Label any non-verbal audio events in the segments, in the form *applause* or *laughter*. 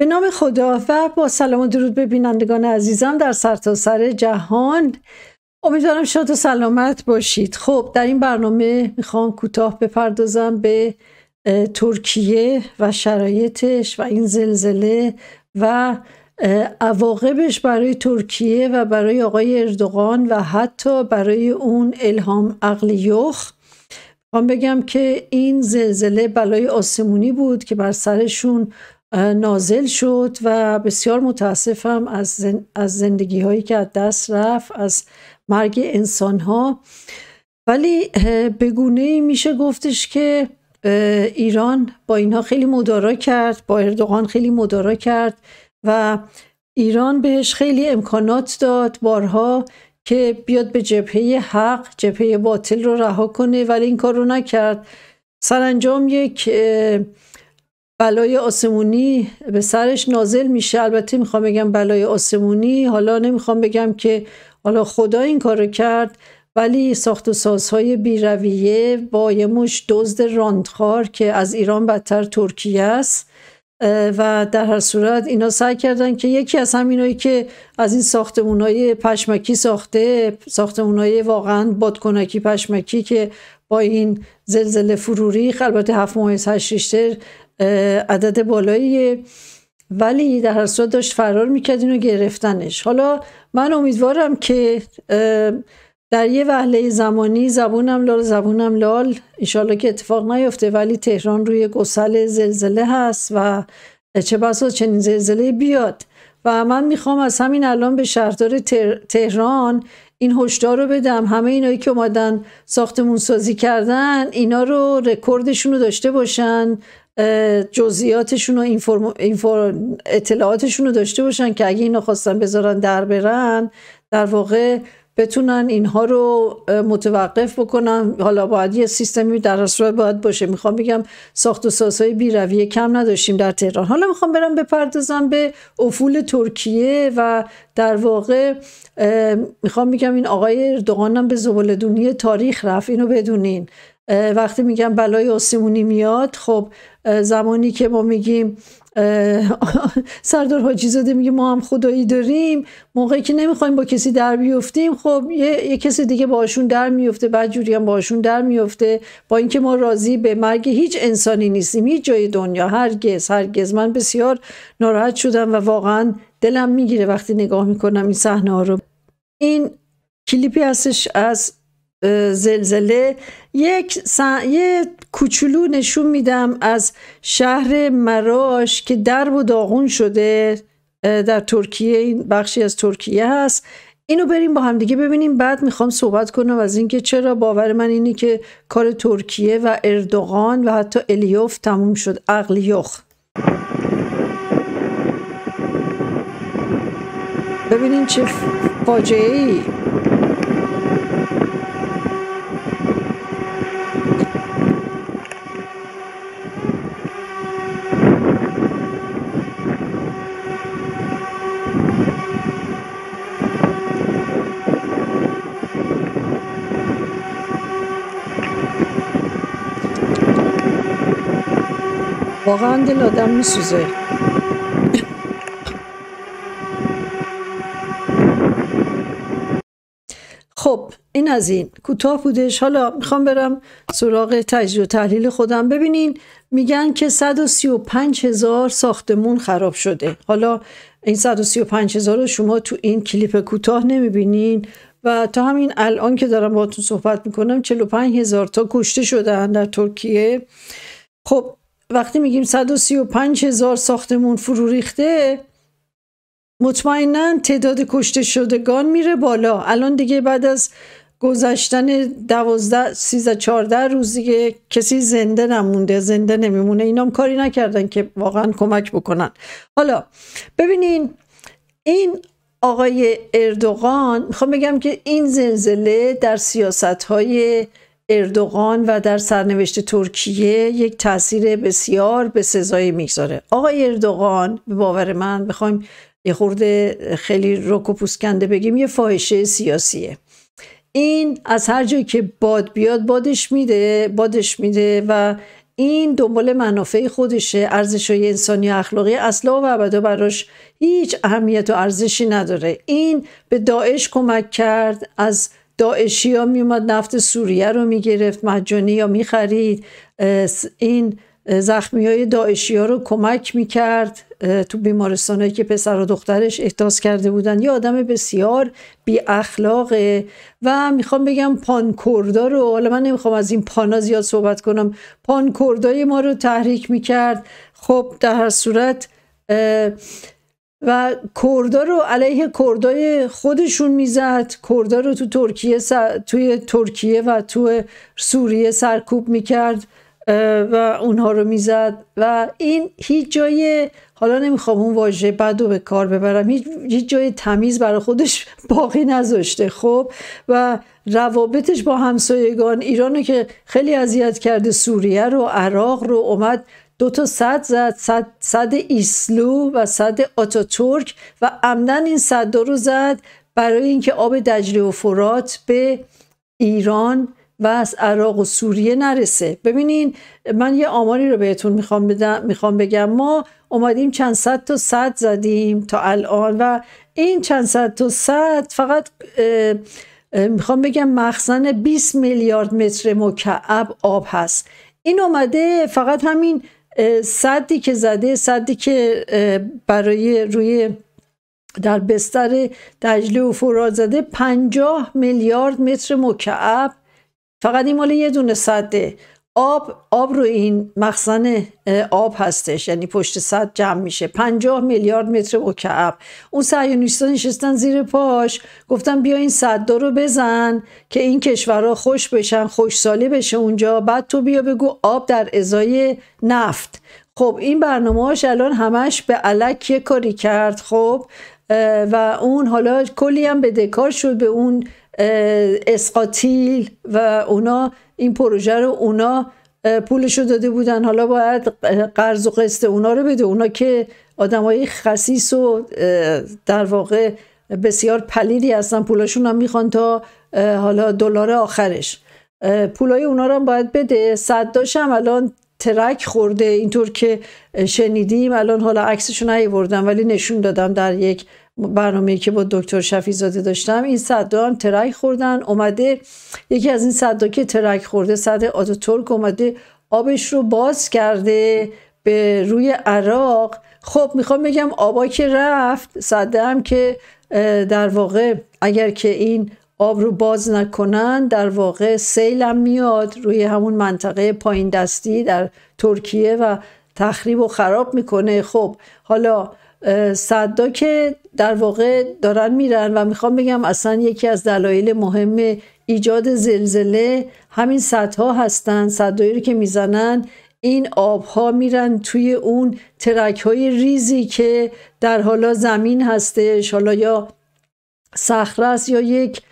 به نام خدا و با سلام و درود به بینندگان عزیزم در سرتاسر سر جهان امیدوارم شاد و سلامت باشید خب در این برنامه میخوام کوتاه بپردازم به ترکیه و شرایطش و این زلزله و عواقبش برای ترکیه و برای آقای اردوغان و حتی برای اون الهام اقلیوخ میخوام بگم که این زلزله بلای آسمونی بود که بر سرشون نازل شد و بسیار متاسفم از, زن، از زندگی هایی که از دست رفت از مرگ انسان ها ولی بگونه میشه گفتش که ایران با اینها خیلی مدارا کرد با اردوغان خیلی مدارا کرد و ایران بهش خیلی امکانات داد بارها که بیاد به جبهه حق جبهه باطل رو رها کنه ولی این کار رو نکرد سرانجام یک بلای آسمونی به سرش نازل میشه البته میخوام بگم بلای آسمونی حالا نمیخوام بگم که حالا خدا این کارو کرد ولی ساخت و سازهای رویه با یه مش دزد راندخار که از ایران بدتر ترکیه است و در هر صورت اینا سعی کردن که یکی از همینایی که از این ساختمونای پشمکی ساخته ساختمونای واقعا بادکنکی پشمکی که با این زلزله فروری البته هفت ماه عدد بالایی ولی در هر داشت فرار میکرد اینو گرفتنش حالا من امیدوارم که در یه وهله زمانی زبونم لال زبونم لال انشالله که اتفاق نیفته ولی تهران روی گسل زلزله هست و چه بسا چنین زلزله بیاد و من میخوام از همین الان به شهردار تهران این هشدار رو بدم همه اینایی که اومدن ساختمون سازی کردن اینا رو رکوردشون رو داشته باشن جزیاتشون و اطلاعاتشون رو داشته باشن که اگه اینو خواستن بذارن در برن در واقع بتونن اینها رو متوقف بکنن حالا باید یه سیستمی در صورت باید باشه میخوام بگم ساخت و سازهای رویه کم نداشتیم در تهران حالا میخوام برم بپردازم به افول ترکیه و در واقع میخوام بگم این آقای اردوغان به به زبالدونی تاریخ رفت اینو بدونین وقتی میگم بلای آسمونی میاد خب زمانی که ما میگیم *laughs* سردار حاجی زاده میگه ما هم خدایی داریم موقعی که نمیخوایم با کسی در بیفتیم خب یه،, کسی دیگه باشون در میفته بعد جوری هم باشون در میفته با اینکه ما راضی به مرگ هیچ انسانی نیستیم هیچ جای دنیا هرگز هرگز من بسیار ناراحت شدم و واقعا دلم میگیره وقتی نگاه میکنم این صحنه ها رو این کلیپی هستش از زلزله یک یه کوچولو نشون میدم از شهر مراش که درب و داغون شده در ترکیه این بخشی از ترکیه هست اینو بریم با هم دیگه ببینیم بعد میخوام صحبت کنم از اینکه چرا باور من اینه که کار ترکیه و اردوغان و حتی الیوف تموم شد اقلیوخ ببینیم چه فاجعه ای واقعا دل آدم میسوزه خب این از این کوتاه بودش حالا میخوام برم سراغ تجزیه و تحلیل خودم ببینین میگن که 135 هزار ساختمون خراب شده حالا این 135 هزار رو شما تو این کلیپ کوتاه نمیبینین و تا همین الان که دارم باهاتون صحبت میکنم 45 هزار تا کشته شدن در ترکیه خب وقتی میگیم 135 هزار ساختمون فرو ریخته مطمئنا تعداد کشته شدگان میره بالا الان دیگه بعد از گذشتن 12 13 14 روز دیگه کسی زنده نمونده زنده نمیمونه هم کاری نکردن که واقعا کمک بکنن حالا ببینین این آقای اردوغان میخوام بگم که این زلزله در سیاست های اردوغان و در سرنوشت ترکیه یک تاثیر بسیار به سزایی میگذاره آقای اردوغان به باور من بخوایم یه خورده خیلی رک و پوسکنده بگیم یه فاحشه سیاسیه این از هر جایی که باد بیاد بادش میده بادش میده و این دنبال منافع خودشه ارزش های انسانی و اخلاقی اصلا و ابدا براش هیچ اهمیت و ارزشی نداره این به داعش کمک کرد از داعشی ها میومد نفت سوریه رو میگرفت مجانی یا میخرید این زخمی های داعشی ها رو کمک میکرد تو بیمارستان که پسر و دخترش احداث کرده بودن یه آدم بسیار بی اخلاقه و میخوام بگم پانکوردا رو حالا من نمیخوام از این پانا زیاد صحبت کنم پانکوردای ما رو تحریک میکرد خب در هر صورت و کردا رو علیه کردای خودشون میزد کردا رو تو ترکیه سر... توی ترکیه و تو سوریه سرکوب میکرد و اونها رو میزد و این هیچ جای حالا نمیخوام اون واژه بد رو به کار ببرم هیچ, جای تمیز برای خودش *laughs* باقی نذاشته خب و روابطش با همسایگان ایران رو که خیلی اذیت کرده سوریه رو عراق رو اومد دو تا صد زد صد, صد ایسلو و صد آتاتورک و عمدن این صد رو زد برای اینکه آب دجله و فرات به ایران و از عراق و سوریه نرسه ببینین من یه آماری رو بهتون میخوام, بدم، بگم ما اومدیم چند صد تا صد زدیم تا الان و این چند صد تا صد فقط میخوام بگم مخزن 20 میلیارد متر مکعب آب هست این اومده فقط همین صدی که زده صدی که برای روی در بستر دجله و فراد زده پنجاه میلیارد متر مکعب فقط این مال یه دونه صده آب آب رو این مخزن آب هستش یعنی پشت صد جمع میشه پنجاه میلیارد متر مکعب اون صهیونیست‌ها نشستن زیر پاش گفتن بیا این صد رو بزن که این کشورها خوش بشن خوشسالی بشه اونجا بعد تو بیا بگو آب در ازای نفت خب این برنامه الان همش به علک یه کاری کرد خب و اون حالا کلی هم به دکار شد به اون اسقاطیل و اونا این پروژه رو اونا پولش رو داده بودن حالا باید قرض و قسط اونا رو بده اونا که آدم های خصیص و در واقع بسیار پلیدی هستن پولاشون هم میخوان تا حالا دلار آخرش پولای اونا رو هم باید بده صداش هم الان ترک خورده اینطور که شنیدیم الان حالا عکسشون نیوردم ولی نشون دادم در یک برنامه که با دکتر شفی زاده داشتم این صدا هم ترک خوردن اومده یکی از این صدا که ترک خورده صد ترک اومده آبش رو باز کرده به روی عراق خب میخوام بگم آبا که رفت صده هم که در واقع اگر که این آب رو باز نکنن در واقع سیلم میاد روی همون منطقه پایین دستی در ترکیه و تخریب و خراب میکنه خب حالا صدا که در واقع دارن میرن و میخوام بگم اصلا یکی از دلایل مهم ایجاد زلزله همین صدها هستن صدایی رو که میزنن این آبها میرن توی اون ترک های ریزی که در حالا زمین هسته حالا یا صخره است یا یک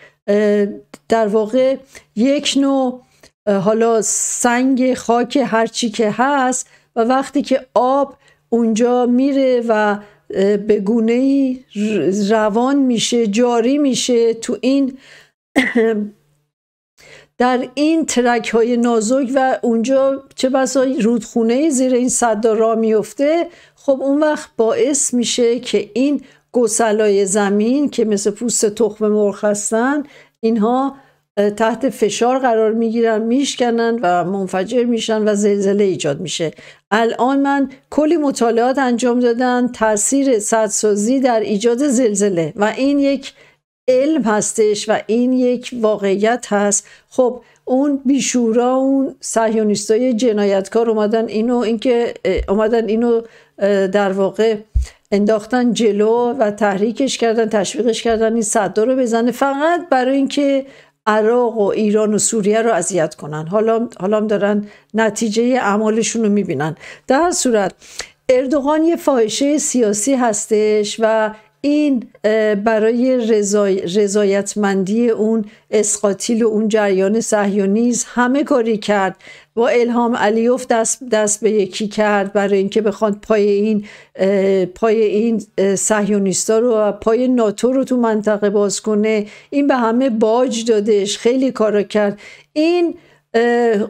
در واقع یک نوع حالا سنگ خاک هرچی که هست و وقتی که آب اونجا میره و به گونه ای روان میشه جاری میشه تو این *clears throat* در این ترک های نازک و اونجا چه بسا رودخونه زیر این صدا را میفته خب اون وقت باعث میشه که این گسلای زمین که مثل پوست تخم مرغ هستن اینها تحت فشار قرار میگیرن میشکنن و منفجر میشن و زلزله ایجاد میشه الان من کلی مطالعات انجام دادن تاثیر سدسازی در ایجاد زلزله و این یک علم هستش و این یک واقعیت هست خب اون بیشورا اون سهیونیستای جنایتکار اومدن اینو اینکه اومدن اینو در واقع انداختن جلو و تحریکش کردن تشویقش کردن این صدا رو بزنه فقط برای اینکه عراق و ایران و سوریه رو اذیت کنن حالا حالا دارن نتیجه اعمالشون رو میبینن در صورت اردوغان یه فاحشه سیاسی هستش و این برای رضایتمندی اون اسقاطیل و اون جریان صهیونیز همه کاری کرد با الهام علیوف دست, دست به یکی کرد برای اینکه بخواد پای این پای این صهیونیستا رو و پای ناتو رو تو منطقه باز کنه این به همه باج دادش خیلی کارا کرد این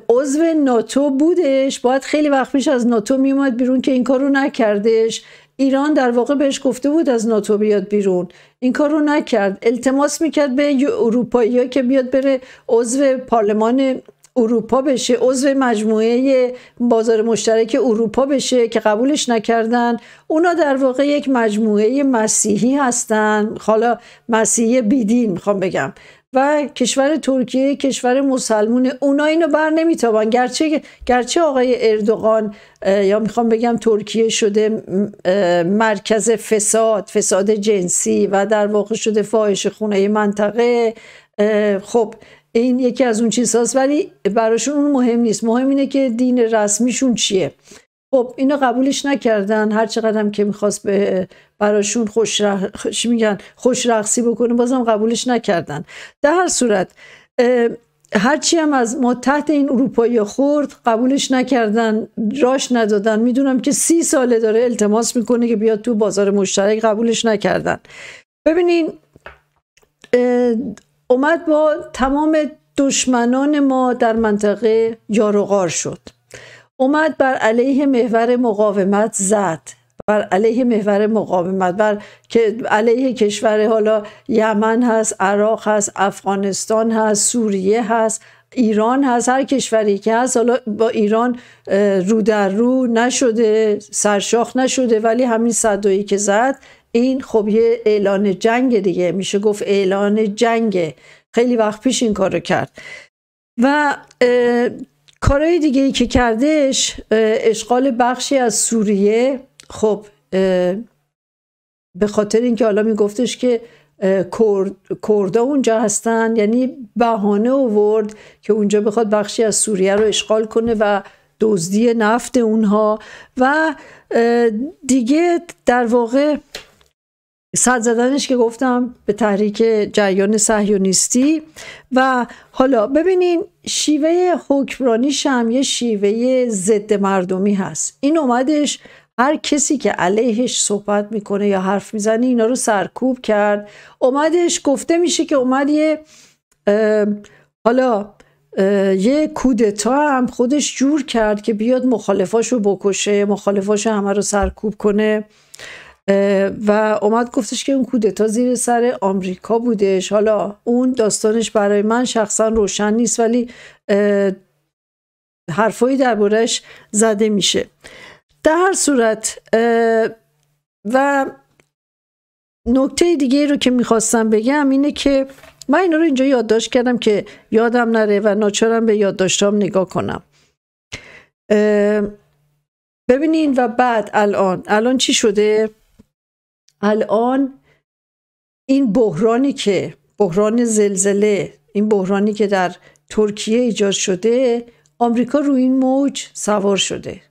عضو ناتو بودش باید خیلی وقت پیش از ناتو میومد بیرون که این کارو نکردش ایران در واقع بهش گفته بود از ناتو بیاد بیرون این کار رو نکرد التماس میکرد به اروپایی ها که بیاد بره عضو پارلمان اروپا بشه عضو مجموعه بازار مشترک اروپا بشه که قبولش نکردن اونا در واقع یک مجموعه مسیحی هستن حالا مسیحی بیدین میخوام بگم و کشور ترکیه کشور مسلمون اونا اینو بر نمیتابن گرچه گرچه آقای اردوغان یا میخوام بگم ترکیه شده مرکز فساد فساد جنسی و در واقع شده فاحش خونه منطقه خب این یکی از اون چیزهاست ولی براشون اون مهم نیست مهم اینه که دین رسمیشون چیه خب اینا قبولش نکردن هر چقدر هم که میخواست به براشون خوش, رخ... خوش میگن خوش رقصی بکنه بازم قبولش نکردن در هر صورت هرچی هم از ما تحت این اروپایی خورد قبولش نکردن راش ندادن میدونم که سی ساله داره التماس میکنه که بیاد تو بازار مشترک قبولش نکردن ببینین اومد با تمام دشمنان ما در منطقه یاروغار شد اومد بر علیه محور مقاومت زد بر علیه محور مقاومت بر که علیه کشور حالا یمن هست عراق هست افغانستان هست سوریه هست ایران هست هر کشوری که هست حالا با ایران رو در رو نشده سرشاخ نشده ولی همین صدایی که زد این خب یه اعلان جنگ دیگه میشه گفت اعلان جنگ خیلی وقت پیش این کارو کرد و کارهای دیگه ای که کردش اشغال بخشی از سوریه خب به خاطر اینکه حالا میگفتش که کردا اونجا هستن یعنی بهانه اوورد که اونجا بخواد بخشی از سوریه رو اشغال کنه و دزدی نفت اونها و دیگه در واقع صد زدنش که گفتم به تحریک جریان صهیونیستی و حالا ببینین شیوه حکمرانیش هم یه شیوه ضد مردمی هست این اومدش هر کسی که علیهش صحبت میکنه یا حرف میزنه اینا رو سرکوب کرد اومدش گفته میشه که اومد یه حالا یه کودتا هم خودش جور کرد که بیاد مخالفاش رو بکشه مخالفاش همه رو سرکوب کنه و اومد گفتش که اون کودتا زیر سر آمریکا بودش حالا اون داستانش برای من شخصا روشن نیست ولی حرفایی دربارهش زده میشه در هر صورت و نکته دیگه رو که میخواستم بگم اینه که من این رو اینجا یادداشت کردم که یادم نره و ناچارم به یادداشتام نگاه کنم ببینین و بعد الان الان چی شده الان این بحرانی که بحران زلزله این بحرانی که در ترکیه ایجاد شده آمریکا رو این موج سوار شده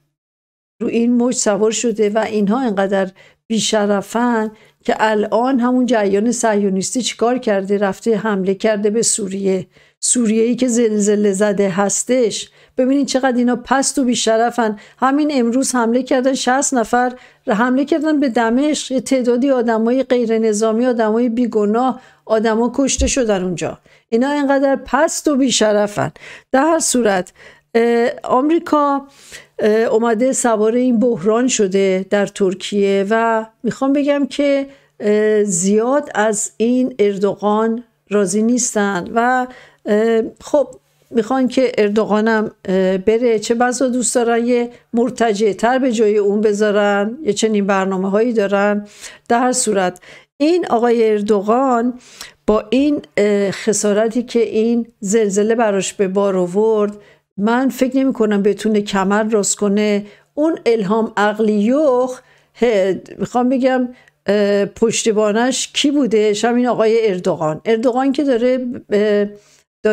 رو این موج سوار شده و اینها انقدر بیشرفن که الان همون جریان سهیونیستی چیکار کرده رفته حمله کرده به سوریه ای که زلزله زده هستش ببینید چقدر اینا پست و بیشرفن همین امروز حمله کردن 60 نفر حمله کردن به دمشق تعدادی آدمای غیر نظامی آدمای بیگناه آدما کشته شدن اونجا اینا اینقدر پست و بیشرفن در هر صورت آمریکا اومده سوار این بحران شده در ترکیه و میخوام بگم که زیاد از این اردوغان راضی نیستن و خب میخوان که اردوغانم بره چه بسا دوست دارن یه مرتجع تر به جای اون بذارن یه چنین برنامه هایی دارن در هر صورت این آقای اردوغان با این خسارتی که این زلزله براش به بار آورد من فکر نمی کنم بتونه کمر راست کنه اون الهام عقلیوخ میخوام بگم پشتیبانش کی بوده همین آقای اردوغان اردوغان که داره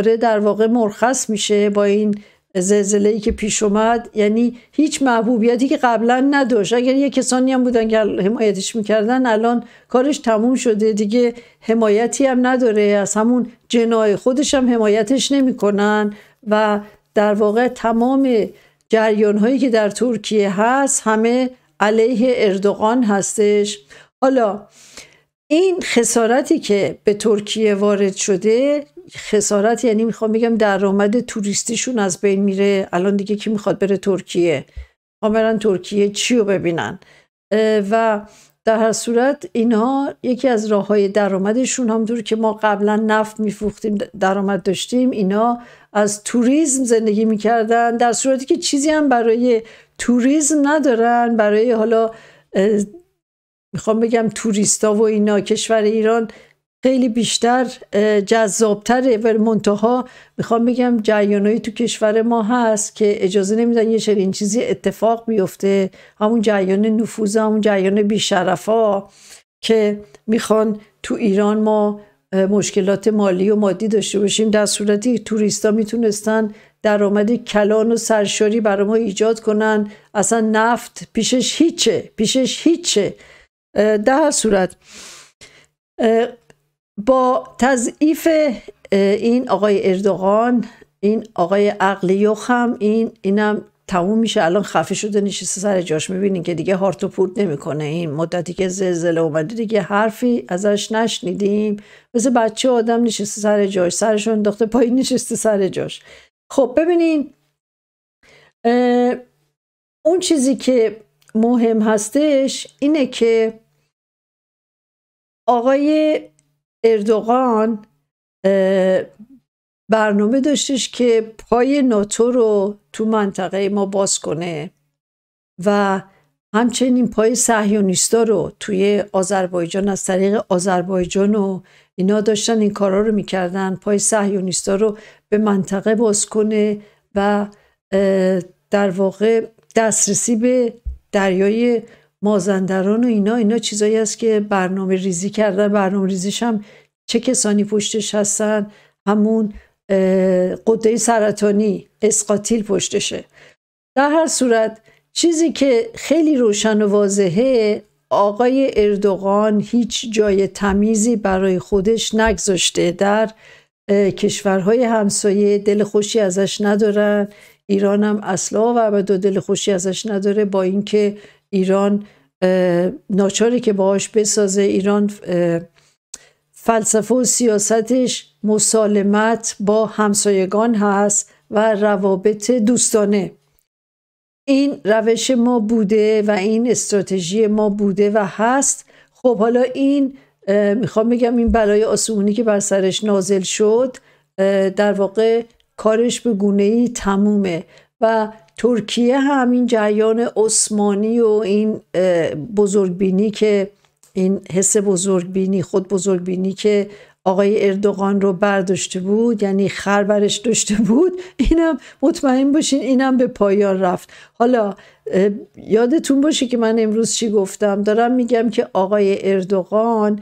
در واقع مرخص میشه با این زلزله ای که پیش اومد یعنی هیچ محبوبیتی که قبلا نداشت اگر یه کسانی هم بودن که حمایتش میکردن الان کارش تموم شده دیگه حمایتی هم نداره از همون جنای خودش هم حمایتش نمیکنن و در واقع تمام جریان هایی که در ترکیه هست همه علیه اردوغان هستش حالا این خسارتی که به ترکیه وارد شده خسارت یعنی میخوام بگم درآمد توریستیشون از بین میره الان دیگه کی میخواد بره ترکیه کاملا ترکیه چی رو ببینن و در هر صورت اینها یکی از راه های درآمدشون دور که ما قبلا نفت میفروختیم درآمد داشتیم اینا از توریزم زندگی میکردن در صورتی که چیزی هم برای توریزم ندارن برای حالا میخوام بگم توریستا و اینا کشور ایران خیلی بیشتر جذابتره و منتها میخوام بگم جریانهایی تو کشور ما هست که اجازه نمیدن یه چنین چیزی اتفاق بیفته همون جریان نفوذ همون جریان بیشرفا که میخوان تو ایران ما مشکلات مالی و مادی داشته باشیم در صورتی توریستا میتونستن درآمد کلان و سرشاری برای ما ایجاد کنن اصلا نفت پیشش هیچه پیشش هیچه در صورت با تضعیف این آقای اردوغان این آقای عقلی هم این اینم تموم میشه الان خفه شده نشسته سر جاش میبینین که دیگه هارتو نمیکنه این مدتی که زلزله اومده دیگه حرفی ازش نشنیدیم مثل بچه آدم نشسته سر جاش سرشون انداخته پایین نشسته سر جاش خب ببینین اون چیزی که مهم هستش اینه که آقای اردوغان برنامه داشتش که پای ناتو رو تو منطقه ما باز کنه و همچنین پای سهیونیستا رو توی آذربایجان از طریق آذربایجان و اینا داشتن این کارا رو میکردن پای سهیونیستا رو به منطقه باز کنه و در واقع دسترسی به دریای مازندران و اینا اینا چیزایی است که برنامه ریزی کردن برنامه ریزیش هم چه کسانی پشتش هستن همون قده سرطانی اسقاتیل پشتشه در هر صورت چیزی که خیلی روشن و واضحه آقای اردوغان هیچ جای تمیزی برای خودش نگذاشته در کشورهای همسایه دل خوشی ازش ندارن ایران هم اصلا و دل خوشی ازش نداره با اینکه ایران ناچاره که باهاش بسازه ایران فلسفه و سیاستش مسالمت با همسایگان هست و روابط دوستانه این روش ما بوده و این استراتژی ما بوده و هست خب حالا این میخوام بگم این بلای آسمونی که بر سرش نازل شد در واقع کارش به گونه ای تمومه و ترکیه هم این جریان عثمانی و این بزرگبینی که این حس بزرگبینی خود بزرگبینی که آقای اردوغان رو برداشته بود یعنی خر برش داشته بود اینم مطمئن باشین اینم به پایان رفت حالا یادتون باشه که من امروز چی گفتم دارم میگم که آقای اردوغان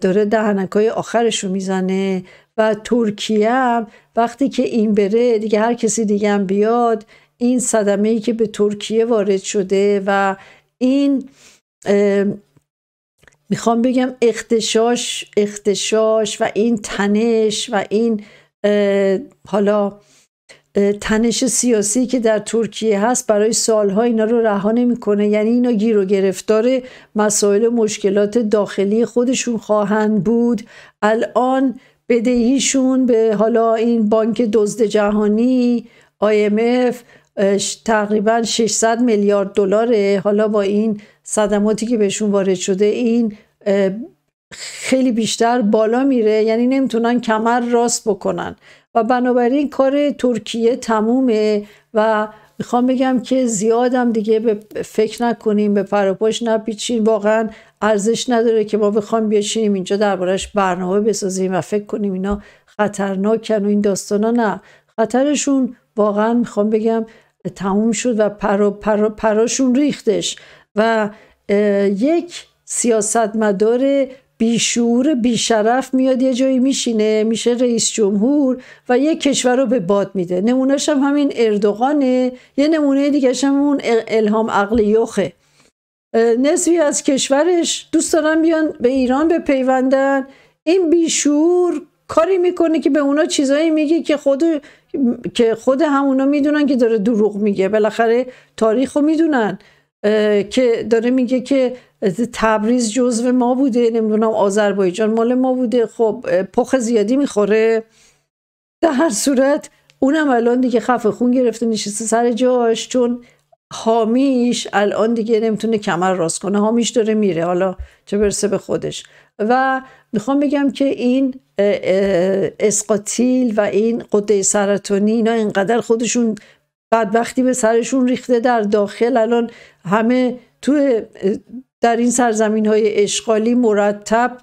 داره دهنکای آخرش رو میزنه و ترکیه هم وقتی که این بره دیگه هر کسی دیگه هم بیاد این صدمه ای که به ترکیه وارد شده و این میخوام بگم اختشاش اختشاش و این تنش و این حالا تنش سیاسی که در ترکیه هست برای سالها اینا رو رها نمیکنه یعنی اینا گیر و گرفتار مسائل و مشکلات داخلی خودشون خواهند بود الان بدهیشون به حالا این بانک دزد جهانی IMF تقریبا 600 میلیارد دلاره حالا با این صدماتی که بهشون وارد شده این خیلی بیشتر بالا میره یعنی نمیتونن کمر راست بکنن و بنابراین کار ترکیه تمومه و میخوام بگم که زیادم دیگه به فکر نکنیم به پرپاش نپیچین واقعا ارزش نداره که ما بخوام بشینیم اینجا دربارش برنامه بسازیم و فکر کنیم اینا خطرناکن و این داستانا نه خطرشون واقعا میخوام بگم تموم شد و پرا پراشون ریختش و یک سیاستمدار بیشعور بیشرف میاد یه جایی میشینه میشه رئیس جمهور و یه کشور رو به باد میده نمونهش هم همین اردوغانه یه نمونه دیگه هم اون الهام عقلیوخه نصفی از کشورش دوست دارن بیان به ایران پیوندن این بیشور کاری میکنه که به اونا چیزایی میگه که خود که خود اونا میدونن که داره دروغ میگه بالاخره تاریخ رو میدونن که داره میگه که تبریز جزو ما بوده نمیدونم آذربایجان مال ما بوده خب پخ زیادی میخوره در هر صورت اونم الان دیگه خفه خون گرفته نشسته سر جاش چون حامیش الان دیگه نمیتونه کمر راست کنه حامیش داره میره حالا چه برسه به خودش و میخوام بگم که این اسقاتیل و این قده سرطانی اینا اینقدر خودشون بدبختی به سرشون ریخته در داخل الان همه تو در این سرزمین های اشغالی مرتب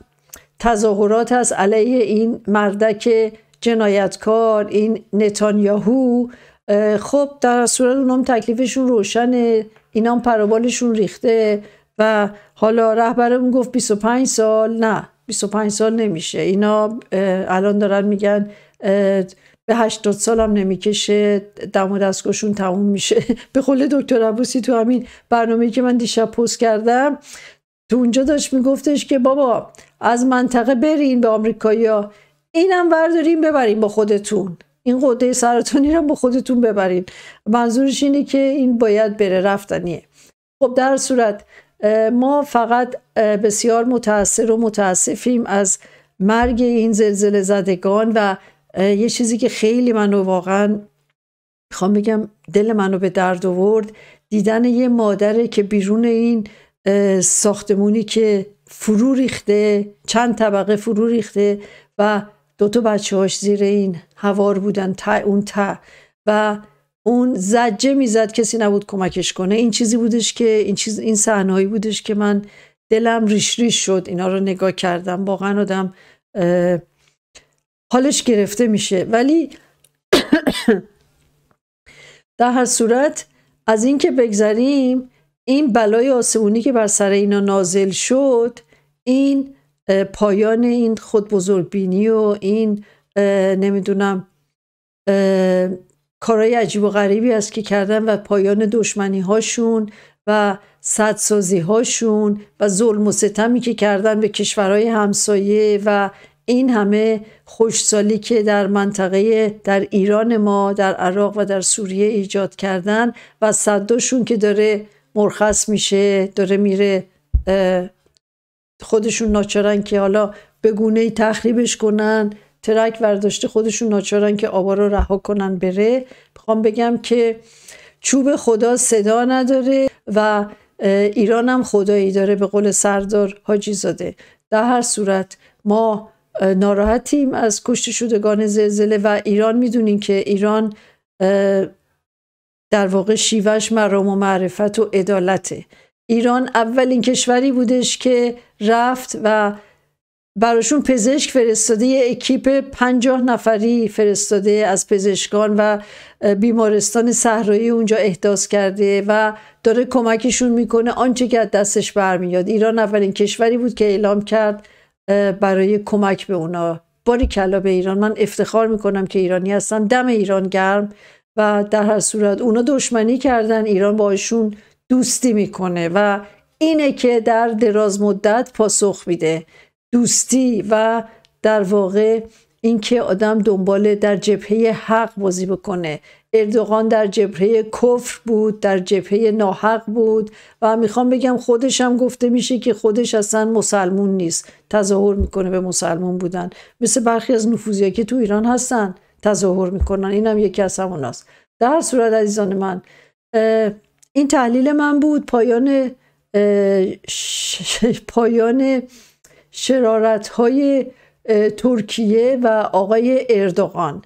تظاهرات هست علیه این مردک جنایتکار این نتانیاهو خب در صورت اونام تکلیفشون روشنه اینام پروبالشون ریخته و حالا رهبرمون گفت 25 سال نه 25 سال نمیشه اینا الان دارن میگن به 80 سالم نمیکشه دم و دستگاهشون تموم میشه *laughs* به قول دکتر عبوسی تو همین برنامه که من دیشب پست کردم تو اونجا داشت میگفتش که بابا از منطقه برین به آمریکایا اینم وردارین ببرین با خودتون این قده سرطانی رو با خودتون ببرین منظورش اینه که این باید بره رفتنیه خب در صورت ما فقط بسیار متاثر و متاسفیم از مرگ این زلزله زدگان و یه چیزی که خیلی منو واقعا میخوام بگم دل منو به درد آورد دیدن یه مادره که بیرون این ساختمونی که فرو ریخته چند طبقه فرو ریخته و دوتا بچه هاش زیر این هوار بودن تا اون تا و اون زجه میزد کسی نبود کمکش کنه این چیزی بودش که این چیز این بودش که من دلم ریش ریش شد اینا رو نگاه کردم واقعا آدم حالش گرفته میشه ولی *coughs* در هر صورت از اینکه بگذریم این بلای آسمونی که بر سر اینا نازل شد این پایان این خود بزرگبینی و این نمیدونم کارهای عجیب و غریبی است که کردن و پایان دشمنی هاشون و صدسازی هاشون و ظلم و ستمی که کردن به کشورهای همسایه و این همه خوشسالی که در منطقه در ایران ما در عراق و در سوریه ایجاد کردن و صداشون که داره مرخص میشه داره میره خودشون ناچارن که حالا به گونه تخریبش کنن ترک ورداشته خودشون ناچارن که آبا رو رها کنن بره میخوام بگم که چوب خدا صدا نداره و ایران هم خدایی داره به قول سردار حاجی زاده در هر صورت ما ناراحتیم از کشته شدگان زلزله و ایران میدونین که ایران در واقع شیوهش مرام و معرفت و عدالته ایران اولین کشوری بودش که رفت و براشون پزشک فرستاده یه اکیپ پنجاه نفری فرستاده از پزشکان و بیمارستان صحرایی اونجا احداث کرده و داره کمکشون میکنه آنچه که از دستش برمیاد ایران اولین کشوری بود که اعلام کرد برای کمک به اونا باری کلا به ایران من افتخار میکنم که ایرانی هستم دم ایران گرم و در هر صورت اونا دشمنی کردن ایران باشون دوستی میکنه و اینه که در دراز مدت پاسخ میده دوستی و در واقع اینکه آدم دنبال در جبهه حق بازی بکنه اردوغان در جبهه کفر بود در جبهه ناحق بود و میخوام بگم خودش هم گفته میشه که خودش اصلا مسلمون نیست تظاهر میکنه به مسلمون بودن مثل برخی از نفوزیا که تو ایران هستن تظاهر میکنن این هم یکی از هموناست در صورت عزیزان من این تحلیل من بود پایان پایان شرارت های ترکیه و آقای اردوغان